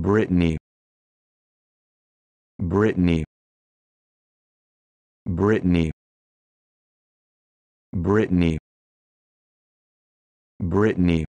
Brittany Brittany Brittany Brittany Brittany